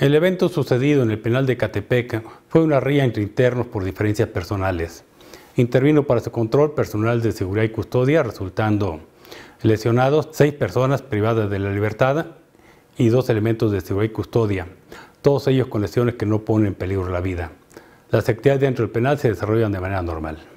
El evento sucedido en el penal de Catepec fue una ría entre internos por diferencias personales. Intervino para su control personal de seguridad y custodia, resultando lesionados seis personas privadas de la libertad y dos elementos de seguridad y custodia, todos ellos con lesiones que no ponen en peligro la vida. Las actividades dentro del penal se desarrollan de manera normal.